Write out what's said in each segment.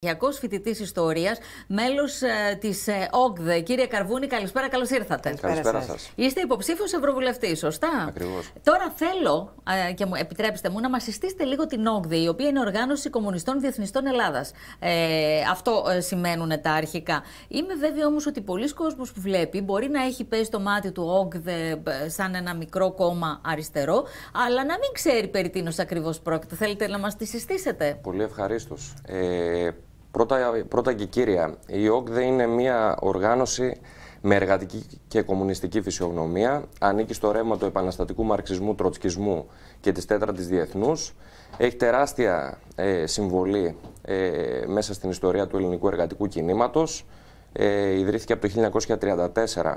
Κυριακός φοιτητής Ιστορίας, μέλος ε, της ε, ΟΚΔΕ. Κύριε Καρβούνη, καλησπέρα, καλώς ήρθατε. Καλησπέρα σα. Είστε υποψήφιος Ευρωβουλευτής, σωστά. Ακριβώς. Τώρα θέλω, ε, και μου επιτρέψτε μου, να μας συστήσετε λίγο την ΟΚΔΕ, η οποία είναι Οργάνωση Κομμουνιστών Διεθνιστών Ελλάδας. Ε, αυτό ε, σημαίνουν τα αρχικά. Είμαι βέβαιη όμως ότι πολλοί κόσμοι που βλέπει μπορεί να έχει πέσει το μάτι του ΟΚΔΕ ε, σαν ένα μικρό κόμμα αριστερό, αλλά να μην ξέρει περί τίνος ακριβώς πρόκειται. Θέλετε να μας τη συστήσετε. Πολύ ευχαρίστως. Ε, Πρώτα, πρώτα και κύρια, η ΟΚΔΕ είναι μια οργάνωση με εργατική και κομμουνιστική φυσιογνωμία, ανήκει στο ρεύμα του επαναστατικού μαρξισμού, τροτσκισμού και της τέταρτης διεθνούς, έχει τεράστια ε, συμβολή ε, μέσα στην ιστορία του ελληνικού εργατικού κινήματος, ε, ιδρύθηκε από το 1934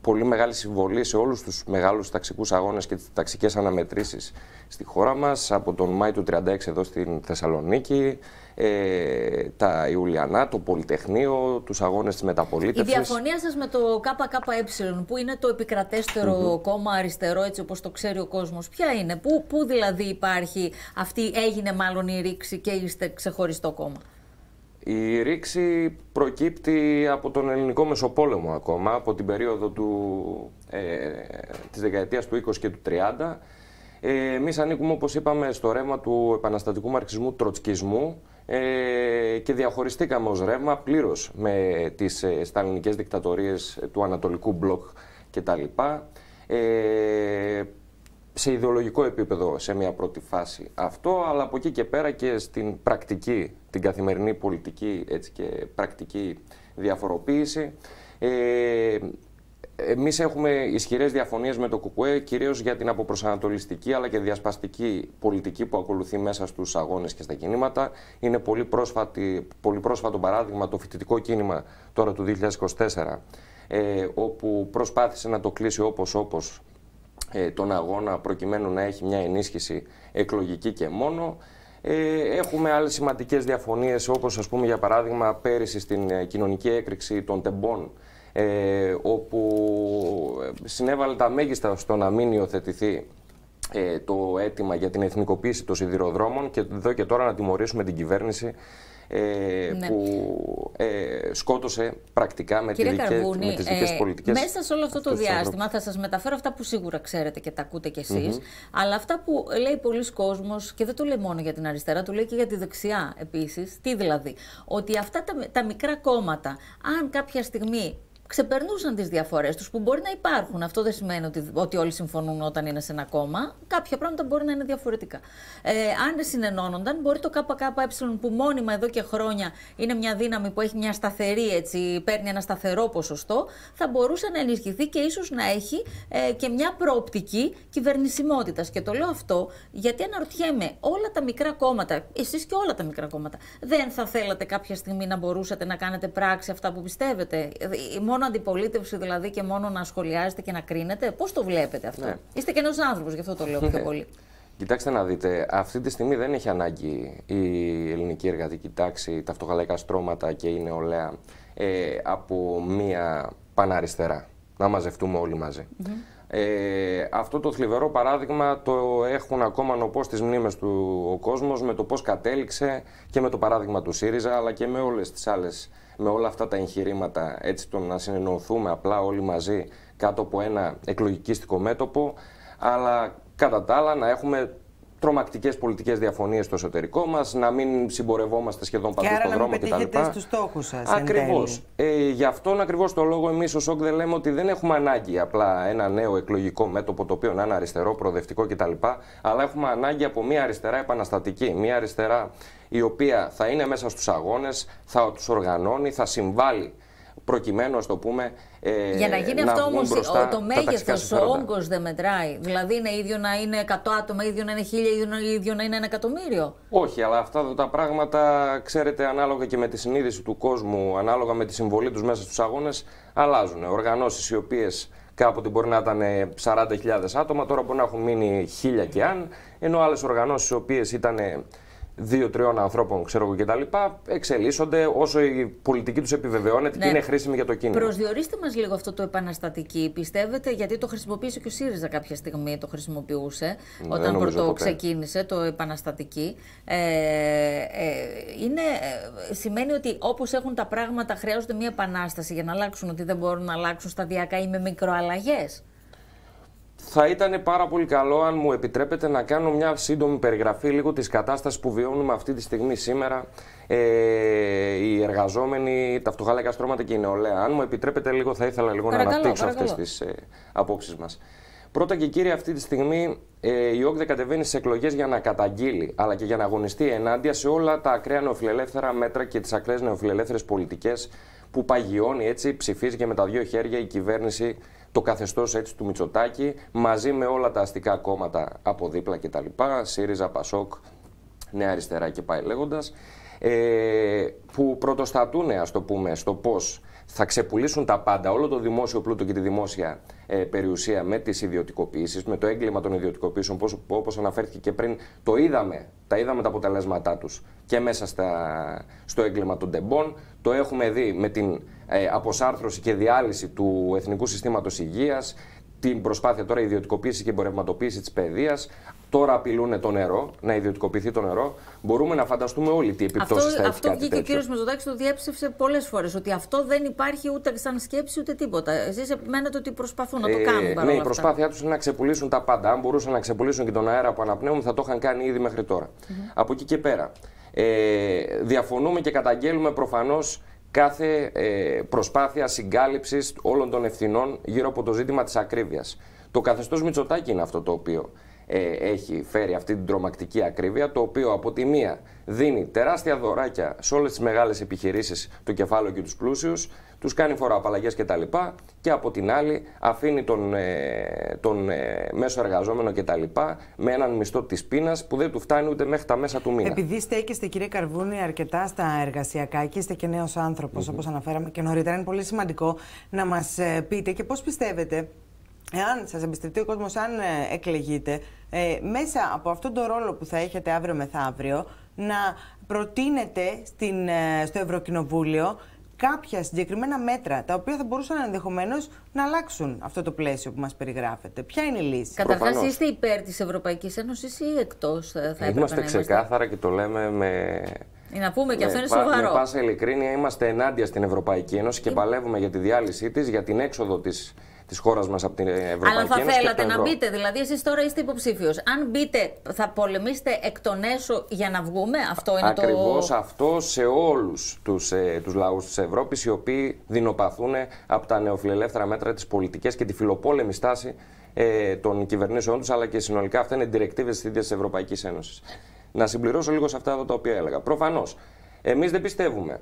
πολύ μεγάλη συμβολή σε όλους τους μεγάλους ταξικούς αγώνες και τις ταξικές αναμετρήσεις στη χώρα μας, από τον Μάη του 36 εδώ στην Θεσσαλονίκη, ε, τα Ιουλιανά, το Πολυτεχνείο, τους αγώνες της μεταπολίτευσης. Η διαφωνία σας με το ΚΚΕ, που είναι το επικρατέστερο κόμμα αριστερό, έτσι όπως το ξέρει ο κόσμος, ποια είναι, πού, πού δηλαδή υπάρχει αυτή, έγινε μάλλον η ρήξη και είστε ξεχωριστό κόμμα. Η ρήξη προκύπτει από τον ελληνικό Μεσοπόλεμο ακόμα, από την περίοδο του, ε, της δεκαετίας του 20 και του 30. Ε, εμείς ανήκουμε, όπως είπαμε, στο ρεύμα του επαναστατικού μαρξισμού τροτσκισμού ε, και διαχωριστήκαμε ως ρεύμα πλήρως με τις ε, σταλινικές δικτατορίες του Ανατολικού Μπλοκ κτλ. Ε, σε ιδεολογικό επίπεδο σε μια πρώτη φάση αυτό, αλλά από εκεί και πέρα και στην πρακτική την καθημερινή πολιτική έτσι, και πρακτική διαφοροποίηση. Ε, Εμείς έχουμε ισχυρές διαφωνίες με το ΚΚΕ, κυρίως για την αποπροσανατολιστική αλλά και διασπαστική πολιτική που ακολουθεί μέσα στους αγώνες και στα κινήματα. Είναι πολύ, πρόσφατη, πολύ πρόσφατο παράδειγμα το φοιτητικό κίνημα τώρα του 2024, ε, όπου προσπάθησε να το κλείσει όπως όπως ε, τον αγώνα προκειμένου να έχει μια ενίσχυση εκλογική και μόνο. Ε, έχουμε άλλες σημαντικές διαφωνίες όπως ας πούμε για παράδειγμα πέρυσι στην ε, κοινωνική έκρηξη των τεμπών ε, όπου ε, συνέβαλε τα μέγιστα στο να μην υιοθετηθεί το αίτημα για την εθνικοποίηση των σιδηροδρόμων και εδώ και τώρα να τιμωρήσουμε την κυβέρνηση ε, ναι. που ε, σκότωσε πρακτικά με, τι. Ε, πολιτικές. Μέσα σε όλο αυτό το διάστημα θα σας μεταφέρω αυτά που σίγουρα ξέρετε και τα ακούτε κι εσείς, αλλά αυτά που λέει πολλοί κόσμος και δεν το λέει μόνο για την αριστερά, το λέει και για τη δεξιά επίσης. Τι δηλαδή, ότι αυτά τα, τα μικρά κόμματα, αν κάποια στιγμή ξεπερνούσαν τις διαφορές τους που μπορεί να υπάρχουν. Αυτό δεν σημαίνει ότι, όλοι συμφωνούν όταν είναι σε ένα κόμμα. Κάποια πράγματα μπορεί να είναι διαφορετικά. Ε, αν δεν συνενώνονταν, μπορεί το ΚΚΕ που μόνιμα εδώ και χρόνια είναι μια δύναμη που έχει μια σταθερή, έτσι, παίρνει ένα σταθερό ποσοστό, θα μπορούσε να ενισχυθεί και ίσως να έχει ε, και μια προοπτική κυβερνησιμότητας. Και το λέω αυτό γιατί αναρωτιέμαι, όλα τα μικρά κόμματα, εσείς και όλα τα μικρά κόμματα, δεν θα θέλατε κάποια στιγμή να μπορούσατε να κάνετε πράξη αυτά που πιστεύετε. Ε, ε, μόνο αντιπολίτευση δηλαδή και μόνο να σχολιάζετε και να κρίνετε. Πώς το βλέπετε αυτό. Ναι. Είστε και ένα άνθρωπος, γι' αυτό το λέω πιο ναι. πολύ. Κοιτάξτε να δείτε, αυτή τη στιγμή δεν έχει ανάγκη η ελληνική εργατική τάξη, τα φτωχαλαϊκά στρώματα και η νεολαία ε, από μία παναριστερά. Να μαζευτούμε όλοι μαζί. Ε, αυτό το θλιβερό παράδειγμα το έχουν ακόμα νοπός στις μνήμες του ο κόσμος με το πώς κατέληξε και με το παράδειγμα του ΣΥΡΙΖΑ αλλά και με όλες τις άλλες με όλα αυτά τα εγχειρήματα, έτσι το να συνεννοηθούμε απλά όλοι μαζί κάτω από ένα εκλογικίστικο μέτωπο, αλλά κατά τα άλλα να έχουμε τρομακτικές πολιτικές διαφωνίες στο εσωτερικό μας, να μην συμπορευόμαστε σχεδόν παντού στον δρόμο κτλ. Και άρα να μην στόχους Ακριβώς. Ε, γι' αυτόν ακριβώς το λόγο εμείς ως ΟΚΔΕ λέμε ότι δεν έχουμε ανάγκη απλά ένα νέο εκλογικό μέτωπο το οποίο να είναι αριστερό, προοδευτικό κτλ. Αλλά έχουμε ανάγκη από μια αριστερά επαναστατική, μια αριστερά η οποία θα είναι μέσα στους αγώνες, θα τους οργανώνει, θα συμβάλλει προκειμένου, ας το πούμε. Ε, Για να γίνει αυτό όμω, το μέγεθο, ο όγκος δεν μετράει. Δηλαδή, είναι ίδιο να είναι 100 άτομα, ίδιο να είναι 1000, ίδιο, ίδιο να είναι ένα εκατομμύριο. Όχι, αλλά αυτά τα πράγματα, ξέρετε, ανάλογα και με τη συνείδηση του κόσμου, ανάλογα με τη συμβολή τους μέσα στους αγώνες, αλλάζουν. Οργανώσεις οι οποίες κάποτε μπορεί να ήταν 40.000 ε, άτομα, τώρα μπορεί να έχουν μείνει 1000 και αν, ενώ άλλες οργανώσεις οι οποίες ήταν ε, δύο-τριών ανθρώπων, ξέρω εγώ κτλ. Εξελίσσονται όσο η πολιτική τους επιβεβαιώνεται ναι. και είναι χρήσιμη για το κίνημα. Προσδιορίστε μας λίγο αυτό το επαναστατική, πιστεύετε, γιατί το χρησιμοποίησε και ο ΣΥΡΙΖΑ κάποια στιγμή, το χρησιμοποιούσε ναι, όταν πρώτο ξεκίνησε το επαναστατική. Ε, ε είναι, ε, σημαίνει ότι όπως έχουν τα πράγματα, χρειάζονται μια επανάσταση για να αλλάξουν, ότι δεν μπορούν να αλλάξουν σταδιακά ή με μικροαλλαγές. Θα ήταν πάρα πολύ καλό αν μου επιτρέπετε να κάνω μια σύντομη περιγραφή λίγο της κατάστασης που βιώνουμε αυτή τη στιγμή σήμερα ε, οι εργαζόμενοι, τα φτωχά στρώματα και η νεολαία. Αν μου επιτρέπετε λίγο θα ήθελα λίγο να αναπτύξω παρακαλώ. αυτές τις ε, απόψεις μας. Πρώτα και κύριε, αυτή τη στιγμή ε, η ΟΚΔΕ κατεβαίνει στι εκλογές για να καταγγείλει αλλά και για να αγωνιστεί ενάντια σε όλα τα ακραία νεοφιλελεύθερα μέτρα και τις ακραίες νεοφιλελεύθερες πολιτικές που παγιώνει έτσι, ψηφίζει και με τα δύο χέρια η κυβέρνηση το καθεστώς έτσι του Μητσοτάκη μαζί με όλα τα αστικά κόμματα από δίπλα κτλ. ΣΥΡΙΖΑ, ΠΑΣΟΚ, Νέα Αριστερά και πάει λέγοντας. Ε, που πρωτοστατούν, ας το πούμε, στο πώς θα ξεπουλήσουν τα πάντα, όλο το δημόσιο πλούτο και τη δημόσια ε, περιουσία με τις ιδιωτικοποιήσεις, με το έγκλημα των ιδιωτικοποιήσεων, όπως αναφέρθηκε και πριν, το είδαμε. Τα είδαμε τα αποτελέσματά τους και μέσα στα, στο έγκλημα των τεμπών. Το έχουμε δει με την ε, αποσάρθρωση και διάλυση του Εθνικού Συστήματος Υγείας, την προσπάθεια τώρα ιδιωτικοποίηση και εμπορευματοποίηση της παιδείας. Τώρα απειλούν το νερό, να ιδιωτικοποιηθεί το νερό. Μπορούμε να φανταστούμε όλοι τι επιπτώσεις θα έχει. Αυτό που βγήκε και ο κ. Μεζοδάκη, το διέψευσε πολλές φορές. Ότι αυτό δεν υπάρχει ούτε σαν σκέψη ούτε τίποτα. Εσείς επιμένετε ότι προσπαθούν να το ε, κάνουν. Ε, ναι, η προσπάθειά τους είναι να ξεπουλήσουν τα πάντα. Αν μπορούσαν να ξεπουλήσουν και τον αέρα που αναπνέουν, θα το είχαν κάνει ήδη μέχρι τώρα. Mm -hmm. Από εκεί και πέρα. Ε, διαφωνούμε και καταγγέλουμε προφανώς κάθε ε, προσπάθεια συγκάλυψης όλων των ευθυνών γύρω από το ζήτημα της ακρίβειας. Το καθεστώς Μητσοτάκη είναι αυτό το οποίο ε, έχει φέρει αυτή την τρομακτική ακρίβεια, το οποίο από τη μία δίνει τεράστια δωράκια σε όλες τις μεγάλες επιχειρήσεις, του κεφάλαιου και τους πλούσιους, τους κάνει φοροαπαλλαγές κτλ. Και από την άλλη αφήνει τον, ε, τον ε, μέσο εργαζόμενο κτλ. με έναν μισθό της πείνας που δεν του φτάνει ούτε μέχρι τα μέσα του μήνα. Επειδή στέκεστε κύριε Καρβούνη αρκετά στα εργασιακά και είστε και νέος άνθρωπος mm όπως αναφέραμε και νωρίτερα, είναι πολύ σημαντικό να μας ε, πείτε και πώς πιστεύετε Εάν σας εμπιστευτεί ο κόσμος, αν ε, εκλεγείτε, ε, μέσα από αυτόν τον ρόλο που θα έχετε αύριο μεθαύριο, να προτείνετε στην, ε, στο Ευρωκοινοβούλιο κάποια συγκεκριμένα μέτρα τα οποία θα μπορούσαν ενδεχομένως να αλλάξουν αυτό το πλαίσιο που μας περιγράφεται. Ποια είναι η λύση, Καταρχάς, είστε υπέρ της Ευρωπαϊκής Ένωσης ή εκτός, ε, θα έπρεπε Είμαστε ξεκάθαρα και το λέμε με. Να πούμε και αυτό είναι σοβαρό. Με πάσα ειλικρίνεια, είμαστε ενάντια στην Ευρωπαϊκή Ένωση και παλεύουμε για τη διάλυσή της, για την έξοδο της της χώρας μας από την Ευρωπαϊκή Ένωση Αλλά θα θέλατε να μπείτε, δηλαδή εσείς τώρα είστε υποψήφιος. Αν μπείτε, θα πολεμήσετε εκ των έσω για να βγούμε, αυτό είναι Ακριβώς το. Ακριβώς αυτό σε όλους τους τους ε, λαούς της Ευρώπης, οι οποίοι δεινοπαθούν από τα νεοφιλελεύθερα μέτρα της πολιτικής και τη φιλοπόλεμη στάση ε, των κυβερνήσεών τους, αλλά και συνολικά αυτά είναι directives της ίδιας Ευρωπαϊκής Ένωσης. Να συμπληρώσω λίγο σε αυτά τα οποία έλεγα. Προφανώς, εμείς δεν πιστεύουμε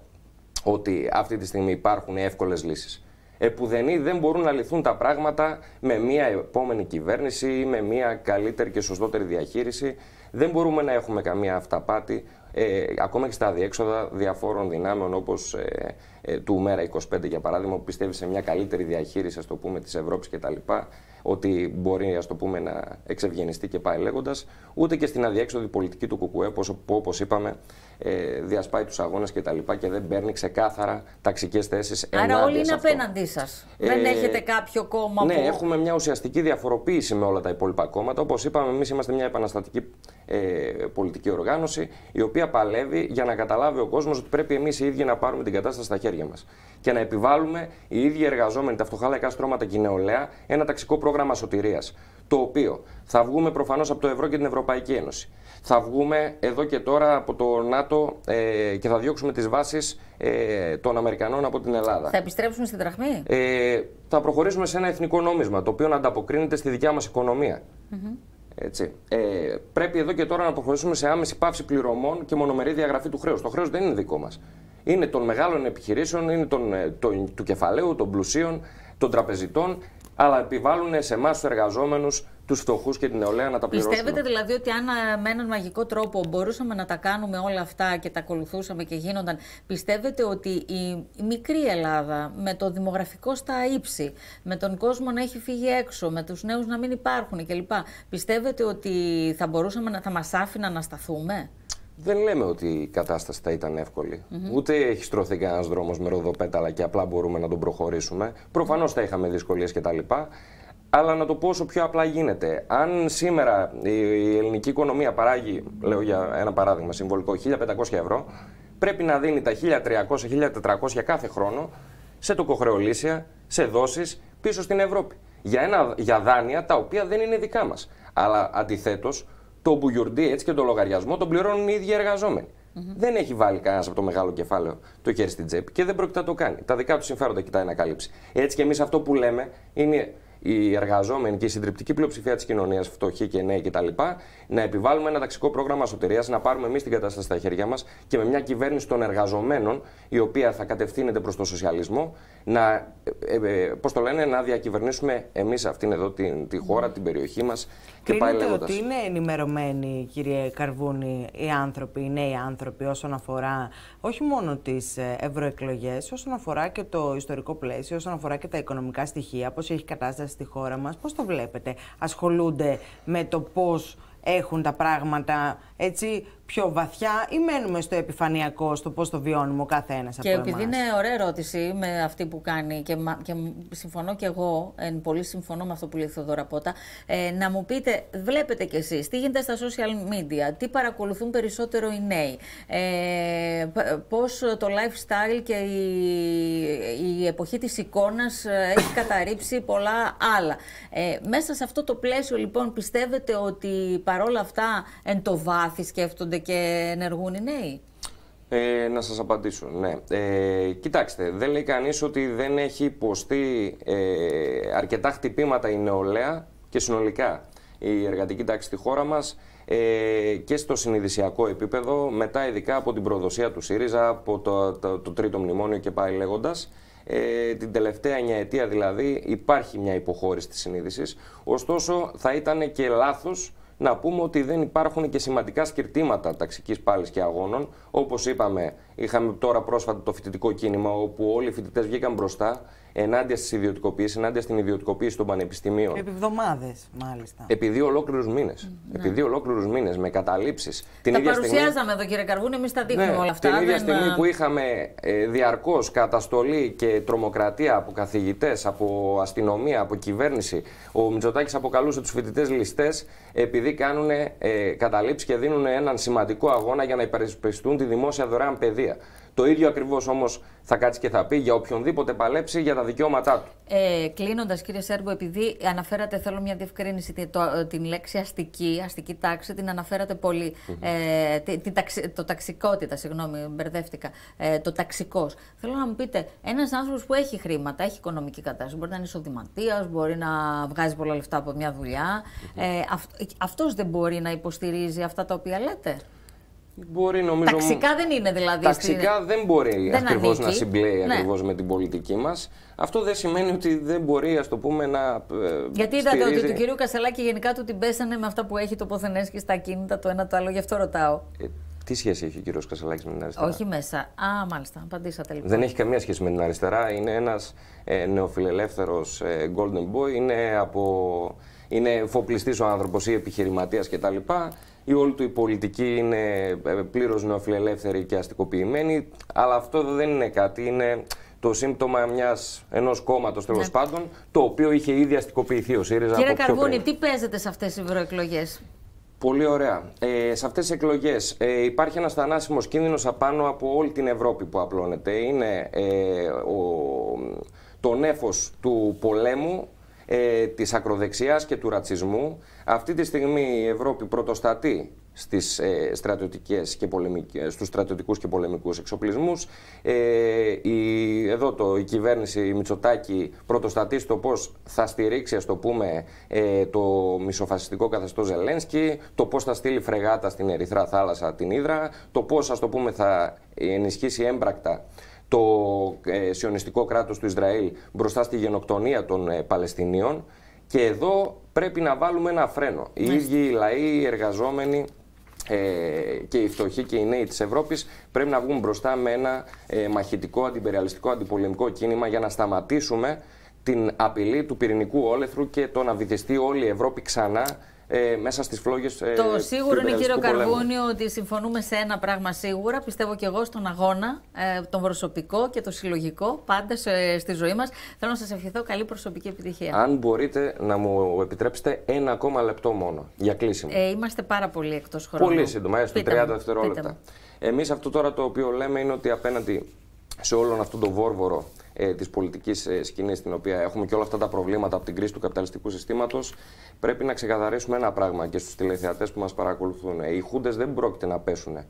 ότι αυτή τη στιγμή υπάρχουν εύκολες λύσεις. Επουδενή δεν μπορούν να λυθούν τα πράγματα με μια επόμενη κυβέρνηση ή με μια καλύτερη και σωστότερη διαχείριση. Δεν μπορούμε να έχουμε καμία αυταπάτη, ε, ακόμα και στα διέξοδα διαφόρων δυνάμεων όπως ε, ε, του Μέρα 25 για παράδειγμα, που πιστεύει σε μια καλύτερη διαχείριση, ας το πούμε, της Ευρώπης κτλ. Ότι μπορεί ας το πούμε, να εξευγενιστεί και πάει λέγοντας, ούτε και στην αδιέξοδη πολιτική του ΚΚΕ που όπως είπαμε ε, διασπάει τους αγώνες κτλ. Και, και δεν παίρνει ξεκάθαρα ταξικές θέσεις. Άρα όλοι είναι απέναντί σας. δεν ε, έχετε κάποιο κόμμα ναι, που. Ναι, έχουμε μια ουσιαστική διαφοροποίηση με όλα τα υπόλοιπα κόμματα. Όπως είπαμε, εμείς είμαστε μια επαναστατική ε, πολιτική οργάνωση, η οποία παλεύει για να καταλάβει ο κόσμος ότι πρέπει εμείς οι να πάρουμε την κατάσταση στα χέρια χέρια μας. Και να επιβάλλουμε οι ίδιοι εργαζόμενοι, τα φτωχά στρώματα και η νεολαία, ένα ταξικό πρόγραμμα σωτηρίας. Το οποίο θα βγούμε προφανώς από το ευρώ και την Ευρωπαϊκή Ένωση. Θα βγούμε εδώ και τώρα από το ΝΑΤΟ ε, και θα διώξουμε τις βάσεις ε, των Αμερικανών από την Ελλάδα. Θα επιστρέψουμε στην τραχμή. Ε, θα προχωρήσουμε σε ένα εθνικό νόμισμα το οποίο να ανταποκρίνεται στη δικιά μας οικονομία. Mm Έτσι. Ε, πρέπει εδώ και τώρα να προχωρήσουμε σε άμεση πάυση πληρωμών και μονομερή διαγραφή του χρέους. Το χρέος δεν είναι δικό μας είναι των μεγάλων επιχειρήσεων, είναι των, ε, του κεφαλαίου, των πλουσίων, των τραπεζιτών, αλλά επιβάλλουν σε εμάς τους εργαζόμενους, τους φτωχούς και την νεολαία να τα πληρώσουμε. Πιστεύετε δηλαδή ότι αν ε, με έναν μαγικό τρόπο μπορούσαμε να τα κάνουμε όλα αυτά και τα ακολουθούσαμε και γίνονταν, πιστεύετε ότι η μικρή Ελλάδα με το δημογραφικό στα ύψη, με τον κόσμο να έχει φύγει έξω, με τους νέους να μην υπάρχουν κλπ. Πιστεύετε ότι θα μπορούσαμε να θα μας άφηναν να σταθούμε δεν λέμε ότι η κατάσταση θα ήταν εύκολη. Ούτε έχει στρωθεί κανένας δρόμος με ροδοπέταλα και απλά μπορούμε να τον προχωρήσουμε. Προφανώς θα είχαμε δυσκολίες κτλ. Αλλά να το πω όσο πιο απλά γίνεται. Αν σήμερα η ελληνική οικονομία παράγει, λέω για ένα παράδειγμα συμβολικό, 1500 ευρώ, πρέπει να δίνει τα 1300-1400 κάθε χρόνο σε τοκοχρεωλήσια, σε δόσεις πίσω στην Ευρώπη. Για, ένα, για δάνεια τα οποία δεν είναι δικά μας. Αλλά αντιθέτως το μπουγιουρντί έτσι και το λογαριασμό τον πληρώνουν οι ίδιοι εργαζόμενοι. Δεν έχει βάλει κανένας από το μεγάλο κεφάλαιο το χέρι στην τσέπη και δεν πρόκειται να το κάνει. Τα δικά του συμφέροντα κοιτάει να καλύψει. Έτσι και εμείς αυτό που λέμε είναι οι εργαζόμενοι και η συντριπτική πλειοψηφία της κοινωνίας, φτωχοί και νέοι κτλ., να επιβάλλουμε ένα ταξικό πρόγραμμα σωτηρίας, να πάρουμε εμείς την κατάσταση στα χέρια μας και με μια κυβέρνηση των εργαζομένων, η οποία θα κατευθύνεται προς τον σοσιαλισμό, να, ε, ε, πώς το λένε, να διακυβερνήσουμε εμείς αυτήν εδώ τη, τη χώρα, την περιοχή μας και πάει λέγοντας. ότι είναι ενημερωμένοι, κύριε Καρβούνη, οι άνθρωποι, οι νέοι άνθρωποι, όσον αφορά όχι μόνο τις ε, ευρωεκλογές, όσον αφορά και το ιστορικό πλαίσιο, όσον αφορά και τα οικονομικά στοιχεία, πώς έχει κατάσταση στη χώρα μας, πώς το βλέπετε, ασχολούνται με το πώς έχουν τα πράγματα, έτσι, πιο βαθιά ή μένουμε στο επιφανειακό, στο πώς το βιώνουμε ο κάθε από εμάς. Και επειδή είναι ωραία ερώτηση με αυτή που κάνει και, και συμφωνώ και εγώ, εν πολύ συμφωνώ με αυτό που λέει Θοδωρά Πότα, ε, να μου πείτε, βλέπετε κι εσείς, τι γίνεται στα social media, τι παρακολουθούν περισσότερο οι νέοι, ε, πώς το lifestyle και η, η εποχή της εικόνας ε, έχει καταρρύψει πολλά άλλα. Ε, μέσα σε αυτό το πλαίσιο λοιπόν πιστεύετε ότι παρόλα αυτά εν το βάθη σκέφτονται και ενεργούν οι νέοι. Ε, να σας απαντήσω, ναι. Ε, κοιτάξτε, δεν λέει κανείς ότι δεν έχει υποστεί ε, αρκετά χτυπήματα η νεολαία και συνολικά η εργατική τάξη στη χώρα μας ε, και στο συνειδησιακό επίπεδο, μετά ειδικά από την προδοσία του ΣΥΡΙΖΑ, από το, το, τρίτο μνημόνιο και πάει λέγοντας. Ε, την τελευταία εννιαετία δηλαδή υπάρχει μια υποχώρηση της συνείδησης. Ωστόσο θα ήταν και λάθος να πούμε ότι δεν υπάρχουν και σημαντικά σκυρτήματα ταξικής πάλης και αγώνων. Όπως είπαμε, είχαμε τώρα πρόσφατα το φοιτητικό κίνημα, όπου όλοι οι φοιτητές βγήκαν μπροστά ενάντια στις ιδιωτικοποίησεις, ενάντια στην ιδιωτικοποίηση των πανεπιστημίων. Επί εβδομάδες, μάλιστα. Επειδή ολόκληρους μήνες. Ναι. δύο ολόκληρους μήνες με καταλήψεις. Τα ίδια παρουσιάζαμε εδώ, κύριε Καρβούν, εμείς τα ναι, δείχνουμε ναι, όλα αυτά. Την ίδια δεν... στιγμή ε, που είχαμε ε, διαρκώς καταστολή και τρομοκρατία από καθηγητές, από αστυνομία, από κυβέρνηση, ο Μητσοτάκης αποκαλούσε τους φοιτητές ληστές επειδή κάνουν ε, καταλήψεις και δίνουν έναν σημαντικό αγώνα για να υπερασπιστούν τη δημόσια δωρεάν παιδεία. Το ίδιο ακριβώς όμως θα κάτσει και θα πει για οποιονδήποτε παλέψει για τα δικαιώματά του. Ε, Κλείνοντας, κύριε Σέρβο, επειδή αναφέρατε, θέλω μια διευκρίνηση, το, την λέξη αστική, αστική τάξη, την αναφέρατε πολύ. ε, τη, τη, το ταξικότητα, συγγνώμη, μπερδεύτηκα. Ε, το ταξικός. Θέλω να μου πείτε, ένας άνθρωπος που έχει χρήματα, έχει οικονομική κατάσταση, μπορεί να είναι εισοδηματίας, μπορεί να βγάζει πολλά λεφτά από μια δουλειά. Mm ε, αυ, Αυτός δεν μπορεί να υποστηρίζει αυτά τα οποία λέτε. Μπορεί, νομίζω, ταξικά δεν είναι δηλαδή. Ταξικά δεν μπορεί ακριβώς να συμπλέει ναι. ακριβώς με την πολιτική μας. Αυτό δεν σημαίνει ότι δεν μπορεί, ας το πούμε, να. Ε, Γιατί είδατε ότι του κυρίου Κασελάκη γενικά του την πέσανε με αυτά που έχει το Ποθενέ και στα κινήτα το ένα το άλλο, γι' αυτό ρωτάω. Ε, τι σχέση έχει ο κύριος Κασελάκης με την αριστερά. Όχι μέσα. Α, μάλιστα. Απαντήσατε λοιπόν. Δεν έχει καμία σχέση με την αριστερά. Είναι ένας ε, νεοφιλελεύθερος ε, golden boy. Είναι, από... είναι φοπλιστή ο άνθρωπος ή επιχειρηματίας κτλ η όλη του η πολιτική είναι ε, πλήρως νεοφιλελεύθερη και αστικοποιημένη, αλλά αυτό δεν είναι κάτι, είναι το σύμπτωμα μιας, ενός κόμματος τέλος ναι. πάντων, το οποίο είχε ήδη αστικοποιηθεί ο ΣΥΡΙΖΑ Κύριε από Καρβούνη, τι παίζετε σε αυτές τις ευρωεκλογές. Πολύ ωραία. Ε, σε αυτές τις εκλογές ε, υπάρχει ένας θανάσιμος κίνδυνος απάνω από όλη την Ευρώπη που απλώνεται. Είναι ε, ο, το νέφος του πολέμου ε, της ακροδεξιάς και του ρατσισμού. Αυτή τη στιγμή η Ευρώπη πρωτοστατεί στις, ε, στρατιωτικές και πολεμικές, ε, στους στρατιωτικούς και πολεμικούς εξοπλισμούς. Ε, η, εδώ το, η κυβέρνηση η Μητσοτάκη πρωτοστατεί στο πώς θα στηρίξει, το πούμε, ε, το μισοφασιστικό καθεστώς Ζελένσκι, το πώς θα στείλει φρεγάτα στην Ερυθρά Θάλασσα την Ήδρα, το πώς, το πούμε, θα ενισχύσει έμπρακτα το ε, σιωνιστικό κράτος του Ισραήλ μπροστά στη γενοκτονία των ε, Παλαιστινίων και εδώ πρέπει να βάλουμε ένα φρένο. Οι ίδιοι οι λαοί, οι εργαζόμενοι ε, και οι φτωχοί και οι νέοι της Ευρώπης πρέπει να βγουν μπροστά με ένα ε, μαχητικό, αντιπεριαλιστικό, αντιπολεμικό κίνημα για να σταματήσουμε την απειλή του πυρηνικού όλεθρου και το να βυθιστεί όλη η Ευρώπη ξανά ε, μέσα στις φλόγες. Ε, το σίγουρο είναι, κύριο Καρβούνιο, ότι συμφωνούμε σε ένα πράγμα σίγουρα. Πιστεύω και εγώ στον αγώνα, ε, τον προσωπικό και το συλλογικό, πάντα στη ζωή μας. Θέλω να σας ευχηθώ καλή προσωπική επιτυχία. Αν μπορείτε να μου επιτρέψετε ένα ακόμα λεπτό μόνο για κλείσιμο. Ε, είμαστε πάρα πολύ εκτός χρόνου. Πολύ σύντομα, έστω 30 δευτερόλεπτα. Εμείς αυτό τώρα το οποίο λέμε είναι ότι απέναντι σε όλον αυτόν τον βόρβορο ε, της πολιτικής ε, σκηνής, στην οποία έχουμε και όλα αυτά τα προβλήματα από την κρίση του καπιταλιστικού συστήματος, πρέπει να ξεκαθαρίσουμε ένα πράγμα και στους τηλεθεατές που μας παρακολουθούν. Ε, οι χούντες δεν πρόκειται να πέσουν ε,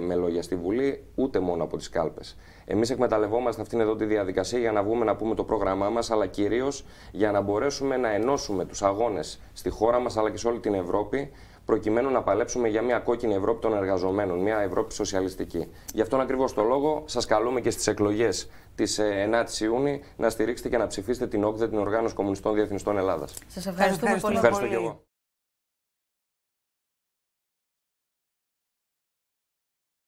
με λόγια στη Βουλή, ούτε μόνο από τις κάλπες. Εμείς εκμεταλλευόμαστε αυτήν εδώ τη διαδικασία για να βγούμε να πούμε το πρόγραμμά μας, αλλά κυρίως για να μπορέσουμε να ενώσουμε τους αγώνες στη χώρα μας αλλά και σε όλη την Ευρώπη προκειμένου να παλέψουμε για μια κόκκινη Ευρώπη των εργαζομένων, μια Ευρώπη σοσιαλιστική. Γι' αυτόν ακριβώς το λόγο σας καλούμε και στις εκλογές της 9η ε, Ιούνιου να στηρίξετε και να ψηφίσετε την ΟΚΔΕ, την Οργάνωση Κομμουνιστών Διεθνιστών Ελλάδας. Σας ευχαριστούμε, πολύ. Ευχαριστώ